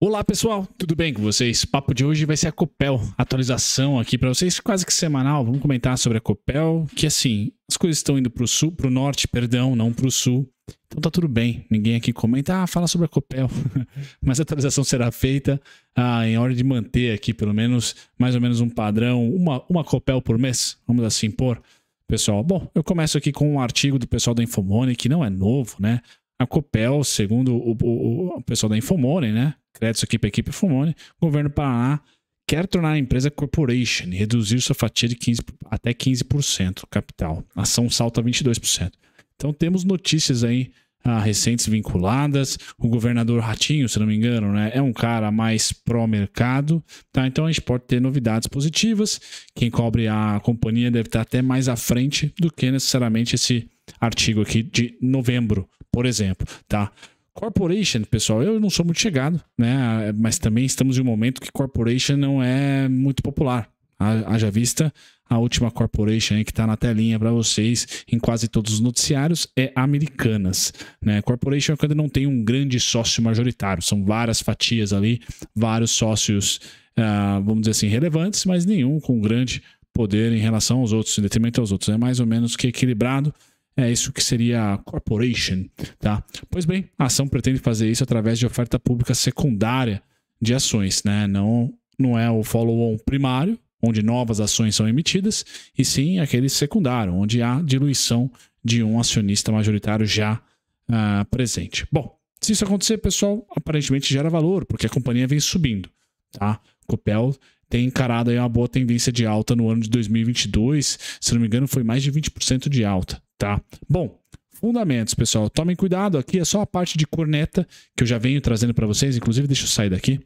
Olá pessoal, tudo bem com vocês? papo de hoje vai ser a Copel, atualização aqui para vocês, quase que semanal. Vamos comentar sobre a Copel, que assim, as coisas estão indo para o sul, para o norte, perdão, não para o sul. Então tá tudo bem, ninguém aqui comenta, ah, fala sobre a Copel. Mas a atualização será feita ah, em hora de manter aqui pelo menos mais ou menos um padrão, uma, uma Copel por mês, vamos assim pôr pessoal. Bom, eu começo aqui com um artigo do pessoal da Infomone, que não é novo, né? A Copel, segundo o, o, o pessoal da Infomone, né? Créditos aqui para a equipe Infomone, o governo do Paraná quer tornar a empresa corporation e reduzir sua fatia de 15, até 15% do capital. A ação salta 22%. Então temos notícias aí ah, recentes vinculadas. O governador Ratinho, se não me engano, né, é um cara mais pró-mercado. Tá? Então a gente pode ter novidades positivas. Quem cobre a companhia deve estar até mais à frente do que necessariamente esse artigo aqui de novembro por exemplo, tá? Corporation, pessoal, eu não sou muito chegado, né? Mas também estamos em um momento que corporation não é muito popular. Haja vista a última corporation que está na telinha para vocês em quase todos os noticiários é Americanas. Né? Corporation é quando não tem um grande sócio majoritário, são várias fatias ali, vários sócios, ah, vamos dizer assim, relevantes, mas nenhum com grande poder em relação aos outros, em detrimento aos outros. É mais ou menos que equilibrado. É isso que seria a corporation, tá? Pois bem, a ação pretende fazer isso através de oferta pública secundária de ações, né? Não, não é o follow-on primário, onde novas ações são emitidas, e sim aquele secundário, onde há diluição de um acionista majoritário já uh, presente. Bom, se isso acontecer, pessoal, aparentemente gera valor, porque a companhia vem subindo, tá? Copel tem encarado aí uma boa tendência de alta no ano de 2022. Se não me engano, foi mais de 20% de alta, tá? Bom, fundamentos, pessoal. Tomem cuidado, aqui é só a parte de corneta que eu já venho trazendo para vocês, inclusive deixa eu sair daqui.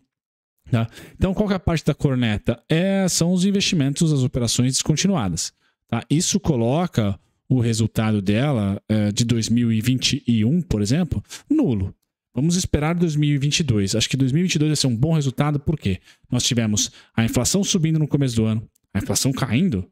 Tá? Então, qual é a parte da corneta? É, são os investimentos, as operações descontinuadas. Tá? Isso coloca o resultado dela é, de 2021, por exemplo, nulo. Vamos esperar 2022. Acho que 2022 vai ser um bom resultado, porque nós tivemos a inflação subindo no começo do ano, a inflação caindo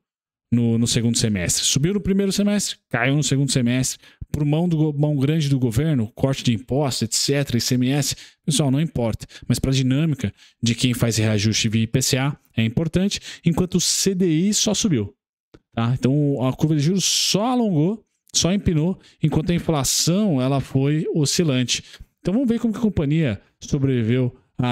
no, no, segundo semestre. Subiu no primeiro semestre, caiu no segundo semestre. Por mão, do, mão grande do governo, corte de impostos, etc., ICMS, pessoal, não importa. Mas para a dinâmica de quem faz reajuste via IPCA é importante, enquanto o CDI só subiu. Tá? Então a curva de juros só alongou, só empinou, enquanto a inflação ela foi oscilante. Então vamos ver como que a companhia sobreviveu a,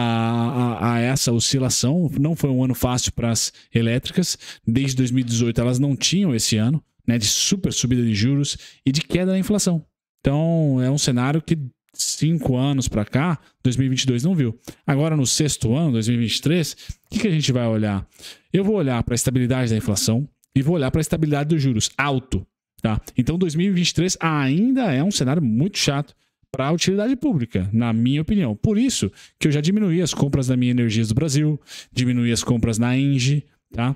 a, a, essa oscilação. Não foi um ano fácil para as elétricas. Desde 2018 elas não tinham esse ano né, de super subida de juros e de queda da inflação. Então é um cenário que cinco anos para cá, 2022 não viu. Agora no sexto ano, 2023, o que, que a gente vai olhar? Eu vou olhar para a estabilidade da inflação e vou olhar para a estabilidade dos juros alto. Tá? Então 2023 ainda é um cenário muito chato para a utilidade pública, na minha opinião. Por isso que eu já diminuí as compras da minha Energias do Brasil, diminuí as compras na Engie, tá?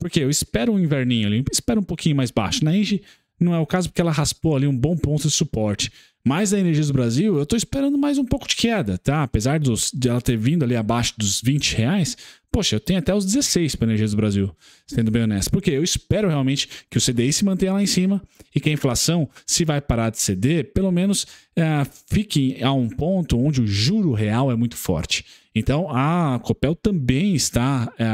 Porque eu espero um inverninho ali, espero um pouquinho mais baixo. Na Engie não é o caso porque ela raspou ali um bom ponto de suporte. Mas a Energias do Brasil, eu estou esperando mais um pouco de queda, tá? Apesar dos, de ela ter vindo ali abaixo dos 20 reais, Poxa, eu tenho até os 16 para energias do Brasil, sendo bem honesto. Porque eu espero realmente que o CDI se mantenha lá em cima e que a inflação, se vai parar de ceder, pelo menos é, fique a um ponto onde o juro real é muito forte. Então a Copel também está é,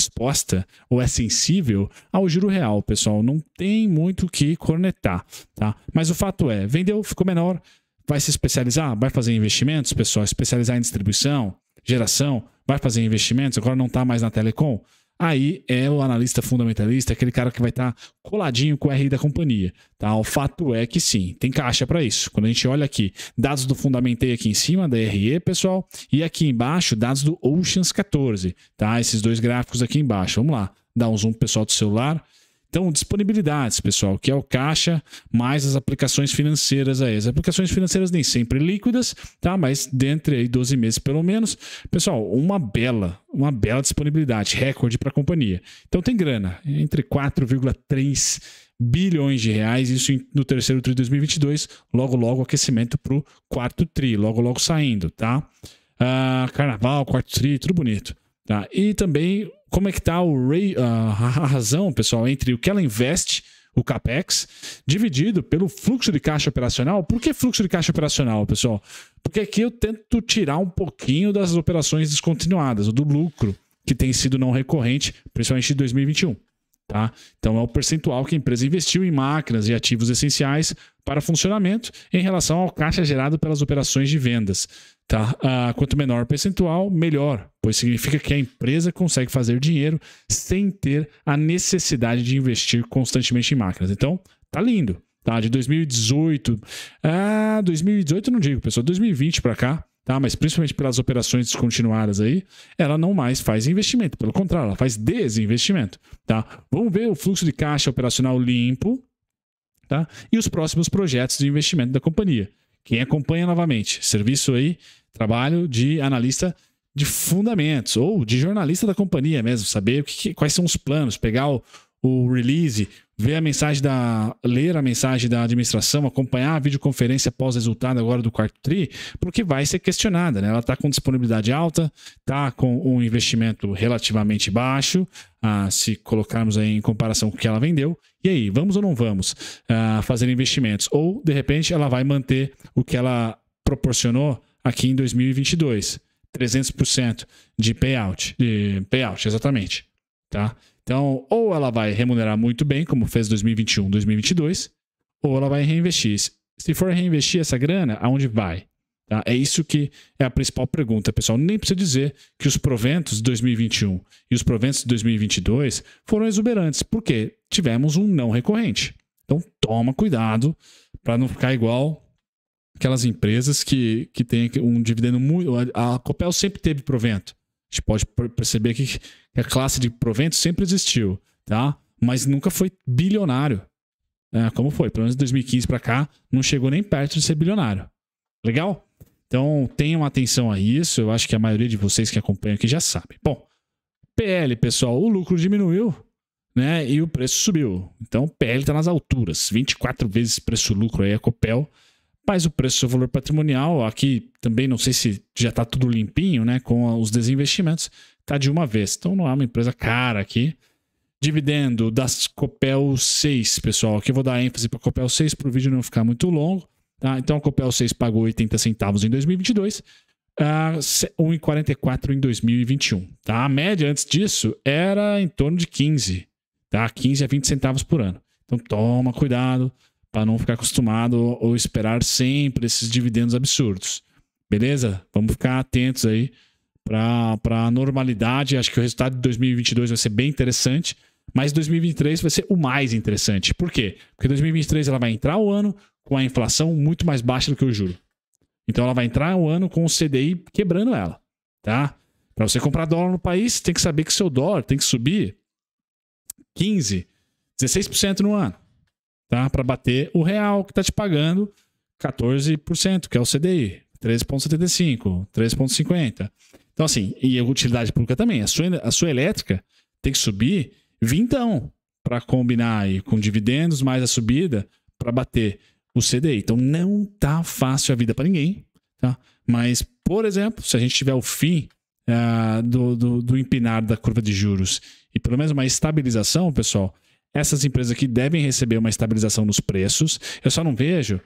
exposta ou é sensível ao juro real, pessoal. Não tem muito o que cornetar, tá? Mas o fato é, vendeu, ficou menor, vai se especializar, vai fazer investimentos, pessoal, especializar em distribuição, geração, vai fazer investimentos, agora não está mais na telecom. Aí é o analista fundamentalista, é aquele cara que vai estar tá coladinho com o RI da companhia. Tá? O fato é que sim, tem caixa para isso. Quando a gente olha aqui, dados do Fundamentei aqui em cima, da RE, pessoal, e aqui embaixo, dados do Oceans 14. Tá? Esses dois gráficos aqui embaixo. Vamos lá, dá um zoom pessoal do celular. Então, disponibilidades, pessoal, que é o caixa mais as aplicações financeiras aí. As aplicações financeiras nem sempre líquidas, tá? Mas dentre aí 12 meses pelo menos. Pessoal, uma bela, uma bela disponibilidade, recorde para a companhia. Então tem grana, entre 4,3 bilhões de reais, isso no terceiro tri de 2022, logo logo aquecimento para o quarto tri, logo logo saindo, tá? Ah, carnaval, quarto tri, tudo bonito. Tá? E também como é que está uh, a razão, pessoal, entre o que ela investe, o CAPEX, dividido pelo fluxo de caixa operacional. Por que fluxo de caixa operacional, pessoal? Porque aqui eu tento tirar um pouquinho das operações descontinuadas, do lucro que tem sido não recorrente, principalmente de 2021. Tá? Então, é o percentual que a empresa investiu em máquinas e ativos essenciais para funcionamento em relação ao caixa gerado pelas operações de vendas. Tá? Ah, quanto menor o percentual, melhor, pois significa que a empresa consegue fazer dinheiro sem ter a necessidade de investir constantemente em máquinas. Então, tá lindo. Tá? De 2018. a 2018 não digo, pessoal. 2020 para cá tá? mas principalmente pelas operações descontinuadas aí, ela não mais faz investimento. Pelo contrário, ela faz desinvestimento. Tá? Vamos ver o fluxo de caixa operacional limpo tá? e os próximos projetos de investimento da companhia. Quem acompanha novamente, serviço aí, trabalho de analista de fundamentos ou de jornalista da companhia mesmo, saber que, quais são os planos, pegar o, o release, ver a mensagem da. ler a mensagem da administração, acompanhar a videoconferência pós-resultado agora do quarto TRI, porque vai ser questionada, né? Ela está com disponibilidade alta, está com um investimento relativamente baixo, ah, se colocarmos aí em comparação com o que ela vendeu. E aí, vamos ou não vamos ah, fazer investimentos? Ou, de repente, ela vai manter o que ela proporcionou aqui em 2022, 300% de payout, de payout, exatamente, tá? Então, ou ela vai remunerar muito bem, como fez 2021, 2022, ou ela vai reinvestir. Se for reinvestir essa grana, aonde vai? Tá? É isso que é a principal pergunta, pessoal. Nem precisa dizer que os proventos de 2021 e os proventos de 2022 foram exuberantes, porque tivemos um não recorrente. Então, toma cuidado para não ficar igual aquelas empresas que, que têm um dividendo muito. A Copel sempre teve provento. A gente pode perceber que a classe de provento sempre existiu, tá? Mas nunca foi bilionário. É, como foi? Pelo menos de 2015 para cá, não chegou nem perto de ser bilionário. Legal? Então tenham atenção a isso. Eu acho que a maioria de vocês que acompanham aqui já sabe. Bom, PL, pessoal, o lucro diminuiu, né? E o preço subiu. Então PL está nas alturas, 24 vezes preço lucro aí a Copel mas o preço do seu valor patrimonial, aqui também não sei se já está tudo limpinho, né? Com os desinvestimentos, está de uma vez. Então não é uma empresa cara aqui. Dividendo das Copel 6, pessoal. Aqui eu vou dar ênfase para a Copel 6 para o vídeo não ficar muito longo. Tá? Então a Copel 6 pagou 80 centavos em 2022 a 1,44 em 2021. Tá? A média antes disso era em torno de 15, tá? 15 a 20 centavos por ano. Então toma cuidado, para não ficar acostumado ou esperar sempre esses dividendos absurdos. Beleza? Vamos ficar atentos aí para a normalidade. Acho que o resultado de 2022 vai ser bem interessante, mas 2023 vai ser o mais interessante. Por quê? Porque 2023 ela vai entrar o ano com a inflação muito mais baixa do que o juro. Então ela vai entrar o ano com o CDI quebrando ela, tá? Para você comprar dólar no país, tem que saber que seu dólar tem que subir 15, 16% no ano tá? Para bater o real que está te pagando 14%, que é o CDI, 13,75, 3,50. Então, assim, e a utilidade pública também. A sua, a sua elétrica tem que subir vintão para combinar aí com dividendos mais a subida para bater o CDI. Então, não tá fácil a vida para ninguém, tá? Mas, por exemplo, se a gente tiver o fim uh, do, do, do empinar da curva de juros e pelo menos uma estabilização, pessoal, essas empresas aqui devem receber uma estabilização nos preços. Eu só não vejo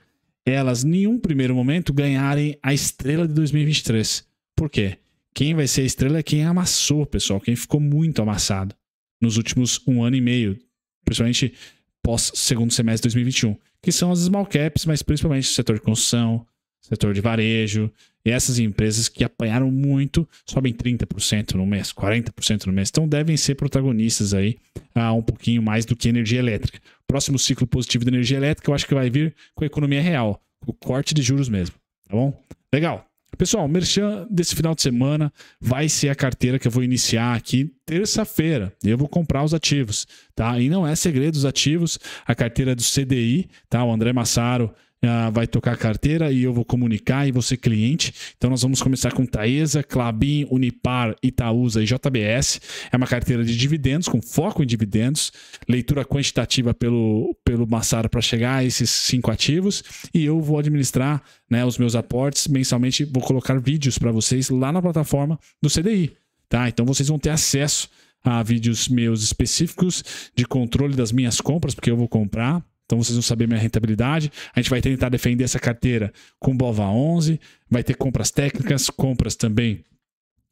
elas, em nenhum primeiro momento, ganharem a estrela de 2023. Por quê? Quem vai ser a estrela é quem amassou, pessoal, quem ficou muito amassado nos últimos um ano e meio, principalmente pós segundo semestre de 2021, que são as small caps, mas principalmente o setor de construção, setor de varejo, e essas empresas que apanharam muito sobem 30% no mês, 40% no mês. Então devem ser protagonistas aí a ah, um pouquinho mais do que energia elétrica. Próximo ciclo positivo da energia elétrica, eu acho que vai vir com a economia real, o corte de juros mesmo. Tá bom? Legal. Pessoal, o Merchan desse final de semana vai ser a carteira que eu vou iniciar aqui terça-feira. Eu vou comprar os ativos, tá? E não é segredo os ativos, a carteira do CDI, tá? O André Massaro uh, vai tocar a carteira e eu vou comunicar e você cliente. Então nós vamos começar com Taesa, Clabin, Unipar, Itaúsa e JBS. É uma carteira de dividendos, com foco em dividendos, leitura quantitativa pelo, pelo Massaro para chegar a esses cinco ativos. E eu vou administrar né, os meus aportes mensalmente, vou colocar vídeos para vocês lá na plataforma do CDI. Tá? Então vocês vão ter acesso a vídeos meus específicos de controle das minhas compras, porque eu vou comprar então vocês vão saber minha rentabilidade. A gente vai tentar defender essa carteira com Bova 11, vai ter compras técnicas, compras também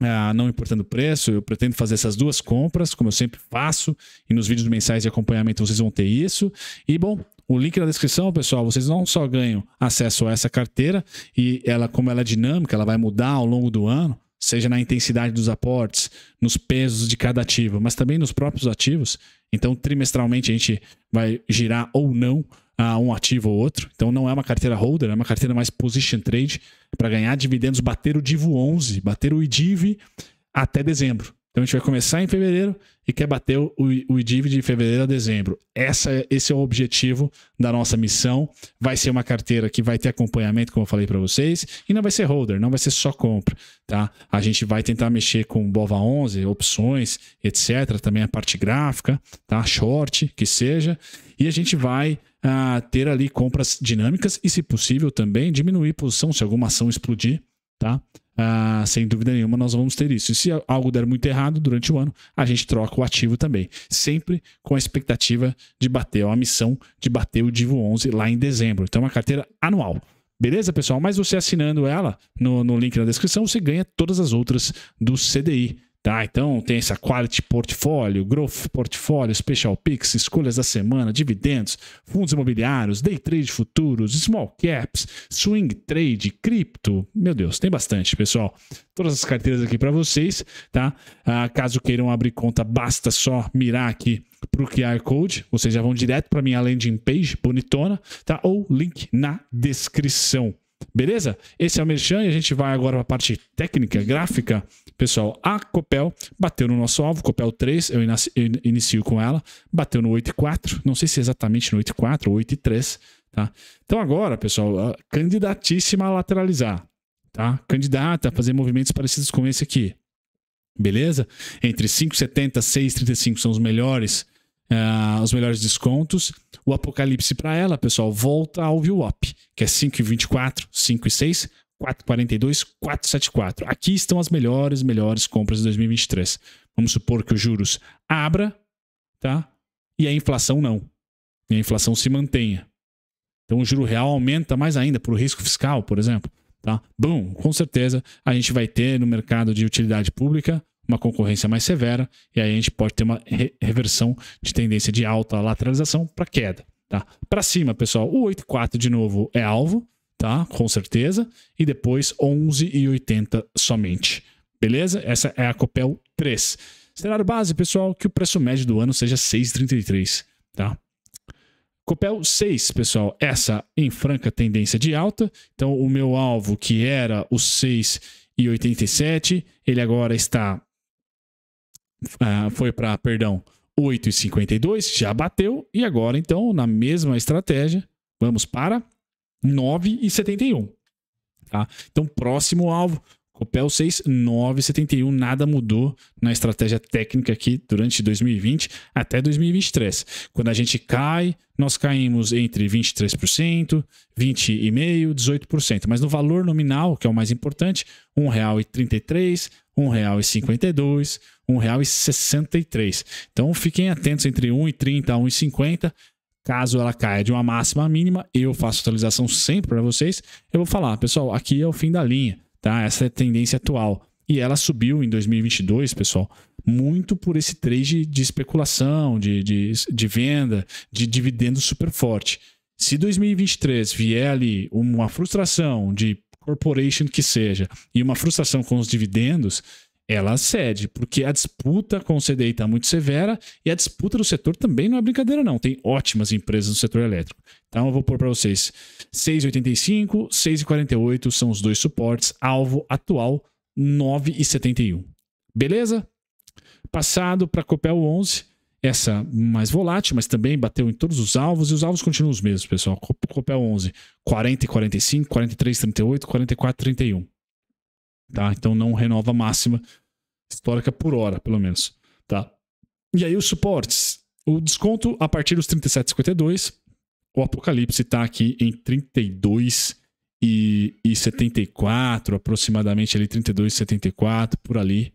ah, não importando o preço, eu pretendo fazer essas duas compras, como eu sempre faço, e nos vídeos mensais de acompanhamento vocês vão ter isso. E bom, o link na descrição, pessoal, vocês não só ganham acesso a essa carteira, e ela, como ela é dinâmica, ela vai mudar ao longo do ano, seja na intensidade dos aportes, nos pesos de cada ativo, mas também nos próprios ativos. Então, trimestralmente, a gente vai girar ou não a um ativo ou outro. Então, não é uma carteira holder, é uma carteira mais position trade para ganhar dividendos, bater o DIVO 11, bater o IDIV até dezembro. Então a gente vai começar em fevereiro e quer bater o, o IDIV de fevereiro a dezembro. Essa, esse é o objetivo da nossa missão. Vai ser uma carteira que vai ter acompanhamento, como eu falei para vocês, e não vai ser holder, não vai ser só compra, tá? A gente vai tentar mexer com Bova 11, opções, etc. Também a parte gráfica, tá? Short, que seja. E a gente vai ah, ter ali compras dinâmicas e, se possível, também diminuir posição se alguma ação explodir, tá? Ah, sem dúvida nenhuma, nós vamos ter isso. E se algo der muito errado durante o ano, a gente troca o ativo também. Sempre com a expectativa de bater, ó, a missão de bater o Divo 11 lá em dezembro. Então, é uma carteira anual. Beleza, pessoal? Mas você assinando ela no, no link na descrição, você ganha todas as outras do CDI. Tá, então tem essa quality portfólio, growth portfólio, special picks, escolhas da semana, dividendos, fundos imobiliários, day trade futuros, small caps, swing trade, cripto. Meu Deus, tem bastante, pessoal. Todas as carteiras aqui para vocês, tá? Ah, caso queiram abrir conta, basta só mirar aqui para o QR Code, vocês já vão direto para minha landing page bonitona, tá? Ou link na descrição. Beleza? Esse é o Merchan e a gente vai agora para a parte técnica, gráfica. Pessoal, a Copel bateu no nosso alvo, Copel 3, eu inicio com ela, bateu no 8,4, não sei se é exatamente no 8,4 ou 8,3, tá? Então agora, pessoal, candidatíssima a lateralizar, tá? Candidata a fazer movimentos parecidos com esse aqui, beleza? Entre 5,70 e 6,35 são os melhores, ah, os melhores descontos. O Apocalipse para ela, pessoal, volta ao VWAP, que é 5,24, 5,6, 442, 474. Aqui estão as melhores, melhores compras de 2023. Vamos supor que os juros abra, tá? E a inflação não. E a inflação se mantenha. Então o juro real aumenta mais ainda por risco fiscal, por exemplo, tá? Bom, com certeza a gente vai ter no mercado de utilidade pública uma concorrência mais severa, e aí a gente pode ter uma reversão de tendência de alta lateralização para queda. Tá? Para cima, pessoal, o 8,4 de novo é alvo, tá? com certeza, e depois 11,80 somente. Beleza? Essa é a Copel 3. Cenário base, pessoal, que o preço médio do ano seja 6,33. Tá? Copel 6, pessoal, essa em franca tendência de alta. Então, o meu alvo, que era o 6,87, ele agora está uh, foi para, perdão, 8,52, já bateu. E agora, então, na mesma estratégia, vamos para 9,71. Tá? Então, próximo alvo, Copel 6, 9,71. Nada mudou na estratégia técnica aqui durante 2020 até 2023. Quando a gente cai, nós caímos entre 23%, 20,5%, 18%. Mas no valor nominal, que é o mais importante, R$ 1,33, R$ 1,52, 1,63. Então fiquem atentos entre 1,30 a 1,50. Caso ela caia de uma máxima à mínima, eu faço atualização sempre para vocês. Eu vou falar, pessoal, aqui é o fim da linha, tá? Essa é a tendência atual. E ela subiu em 2022, pessoal, muito por esse trade de especulação, de, de, de venda, de dividendo super forte. Se 2023 vier ali uma frustração de corporation que seja e uma frustração com os dividendos, ela cede, porque a disputa com o CDI está muito severa e a disputa do setor também não é brincadeira, não. Tem ótimas empresas no setor elétrico. Então eu vou pôr para vocês: 6,85, 6,48 são os dois suportes, alvo atual 9,71. Beleza? Passado para Copel 11, essa mais volátil, mas também bateu em todos os alvos e os alvos continuam os mesmos, pessoal. Copel 11, 40 e 45, 43 38, 44 31 tá? Então não renova máxima histórica por hora, pelo menos, tá? E aí os suportes. O desconto a partir dos 37,52. O Apocalipse está aqui em 32 e, e 74, aproximadamente ali 32,74 por ali,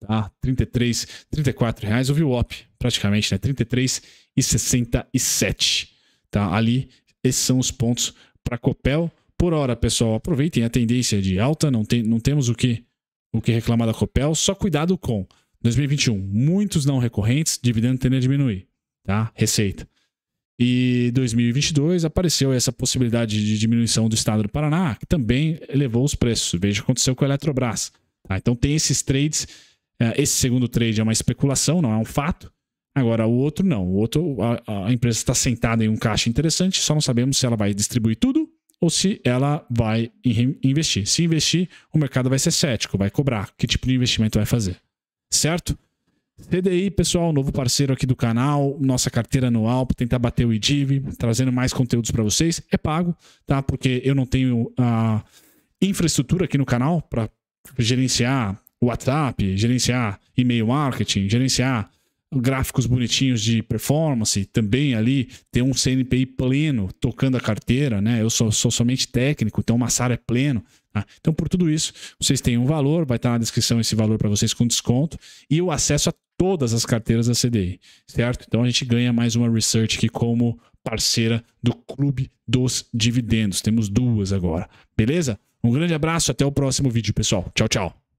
tá? 33, 34 reais. O VWAP, praticamente, né? 33 e 67, tá? Ali esses são os pontos para Copel por hora, pessoal, aproveitem a tendência de alta, não, tem, não temos o que, o que reclamar da Copel, só cuidado com 2021, muitos não recorrentes, dividendo tende a diminuir, tá? Receita. E 2022 apareceu essa possibilidade de diminuição do estado do Paraná, que também elevou os preços. Veja o que aconteceu com a Eletrobras. Tá? Então tem esses trades. É, esse segundo trade é uma especulação, não é um fato. Agora, o outro não. O outro, a, a empresa está sentada em um caixa interessante, só não sabemos se ela vai distribuir tudo ou se ela vai investir. Se investir, o mercado vai ser cético, vai cobrar que tipo de investimento vai fazer. Certo? CDI, pessoal, novo parceiro aqui do canal, nossa carteira anual para tentar bater o IDIV, trazendo mais conteúdos para vocês. É pago, tá? Porque eu não tenho a infraestrutura aqui no canal para gerenciar WhatsApp, gerenciar e-mail marketing, gerenciar gráficos bonitinhos de performance, também ali ter um CNPI pleno tocando a carteira, né? Eu sou, sou somente técnico, então o Massara é pleno. Tá? Então, por tudo isso, vocês têm um valor, vai estar na descrição esse valor para vocês com desconto e o acesso a todas as carteiras da CDI, certo? Então a gente ganha mais uma research aqui como parceira do Clube dos Dividendos. Temos duas agora, beleza? Um grande abraço, até o próximo vídeo, pessoal. Tchau, tchau.